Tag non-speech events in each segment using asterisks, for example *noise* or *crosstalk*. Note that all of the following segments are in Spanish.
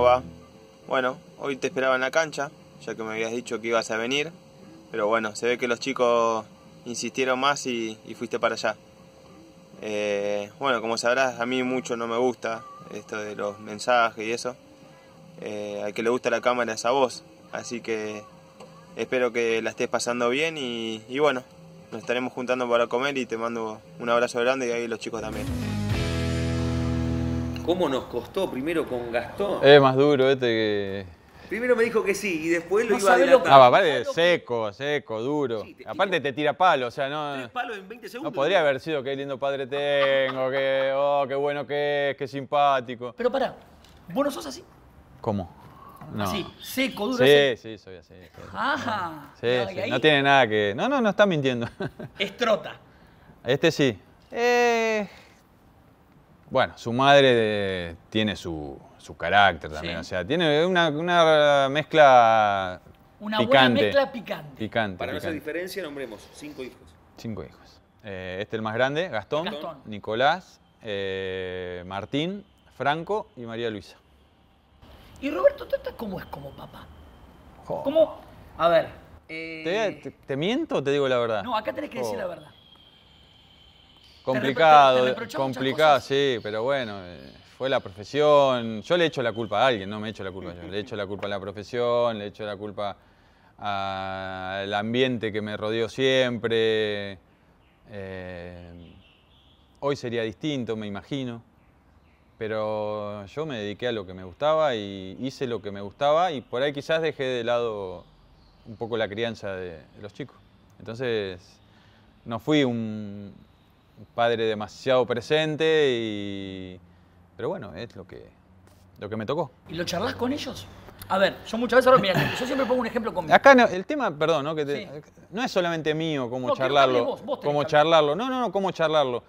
va? Bueno, hoy te esperaba en la cancha, ya que me habías dicho que ibas a venir, pero bueno, se ve que los chicos insistieron más y, fuiste para allá. Eh, bueno, como sabrás, a mí mucho no me gusta esto de los mensajes y eso. Eh, al que le gusta la cámara es a vos, así que espero que la estés pasando bien y, y bueno, nos estaremos juntando para comer y te mando un abrazo grande y ahí los chicos también. ¿Cómo nos costó primero con Gastón? Es más duro este que... Primero me dijo que sí y después lo iba a loca. Ah, aparte seco, seco, duro. aparte te tira palo, o sea, no... ¿Tira palo en 20 segundos. No podría haber sido qué lindo padre tengo, que, oh, qué bueno que es, qué simpático. Pero pará, ¿vos no sos así? ¿Cómo? No. Así, seco, duro. Sí, sí, soy así. Ajá. Sí, sí. No tiene nada que... No, no, no está mintiendo. Estrota. *laughs* Este sí. Eh... Bueno, su madre eh, tiene su, carácter también, o sea, tiene una, una mezcla una buena mezcla picante. Para no hacer diferencia, nombremos cinco hijos. Cinco hijos. Eh, este es el más grande, Gastón, Nicolás, eh, Martín, Franco y María Luisa. ¿Y Roberto Tata cómo es como papá? ¿Cómo? A ver. ¿Te, miento o te digo la verdad? No, acá tenés que decir la verdad. Complicado, complicado, sí, pero bueno, eh, fue la profesión. Yo le echo la culpa a alguien, no me echo la culpa yo. Le echo la culpa a la profesión, le echo la culpa al ambiente que me rodeó siempre. Eh, hoy sería distinto, me imagino. Pero yo me dediqué a lo que me gustaba y hice lo que me gustaba y por ahí quizás dejé de lado un poco la crianza de los chicos. Entonces, no fui un, padre demasiado presente y... Pero bueno, es lo que, lo que me tocó. ¿Y lo charlas con ellos? A ver, yo muchas veces, mira, yo siempre pongo un ejemplo conmigo. Acá el tema, perdón, ¿no? Que no es solamente mío cómo charlarlo. cómo charlarlo. No, no, no, cómo charlarlo.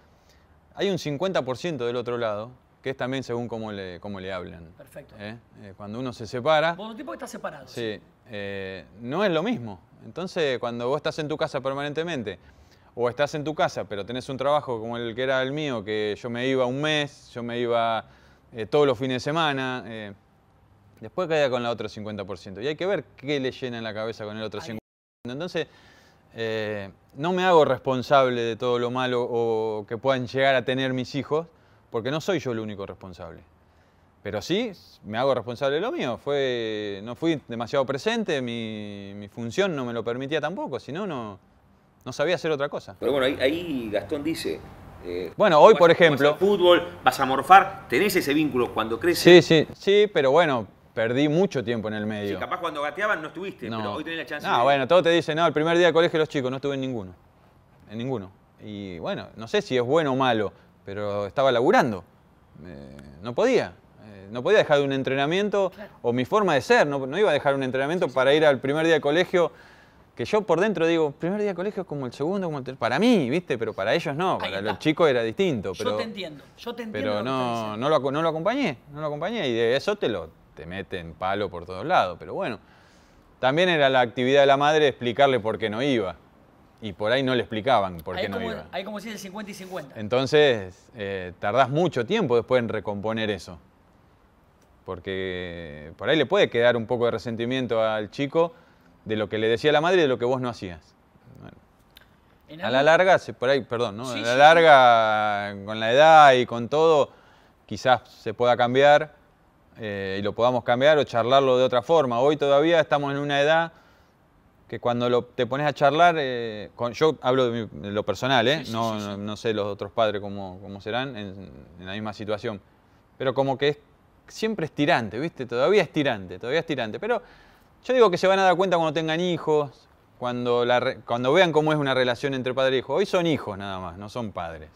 Hay un 50% del otro lado, que es también según cómo le, cómo le hablan. Perfecto. ¿eh? Eh, cuando uno se separa. Vos un tipo que está separado. Sí. Eh, no es lo mismo. Entonces, cuando vos estás en tu casa permanentemente o estás en tu casa, pero tenés un trabajo como el que era el mío, que yo me iba un mes, yo me iba eh, todos los fines de semana, eh, después caía con la otro 50%. Y hay que ver qué le llena en la cabeza con el otro 50%. Entonces, eh, no me hago responsable de todo lo malo o que puedan llegar a tener mis hijos, porque no soy yo el único responsable. Pero sí, me hago responsable de lo mío. no fui demasiado presente, mi, mi función no me lo permitía tampoco, si no, no no sabía hacer otra cosa. Pero bueno, ahí, Gastón dice. Eh, bueno, hoy por ejemplo. Vas fútbol, vas a morfar, tenés ese vínculo cuando creces. Sí, sí, sí, pero bueno, perdí mucho tiempo en el medio. Sí, capaz cuando gateaban no estuviste, no. pero hoy tenés la chance. No, bueno, todo te dice, no, el primer día de colegio los chicos, no estuve en ninguno. En ninguno. Y bueno, no sé si es bueno o malo, pero estaba laburando. Eh, no podía. Eh, no podía dejar un entrenamiento o mi forma de ser. No, iba a dejar un entrenamiento para ir al primer día de colegio que yo por dentro digo, primer día de colegio es como el segundo, como el tercero. Para mí, ¿viste? Pero para ellos no, para los chicos era distinto. Pero, yo te entiendo, yo te entiendo. Pero no, no, lo, acompañé, no lo acompañé. Y de eso te lo te meten palo por todos lados. Pero bueno, también era la actividad de la madre explicarle por qué no iba. Y por ahí no le explicaban por qué no iba. hay como si es el 50 y 50. Entonces, eh, tardás mucho tiempo después en recomponer eso. Porque por ahí le puede quedar un poco de resentimiento al chico de lo que le decía la madre y de lo que vos no hacías. A la larga, se, por ahí, perdón, a la larga, con la edad y con todo, quizás se pueda cambiar eh, y lo podamos cambiar o charlarlo de otra forma. Hoy todavía estamos en una edad que cuando te pones a charlar, eh, con, yo hablo de, lo personal, ¿eh? no, no, sé los otros padres cómo, cómo serán en, la misma situación, pero como que es, siempre es tirante, ¿viste? Todavía es tirante, todavía es tirante, pero yo digo que se van a dar cuenta cuando tengan hijos, cuando, la, cuando vean cómo es una relación entre padre y e hijo. Hoy son hijos nada más, no son padres.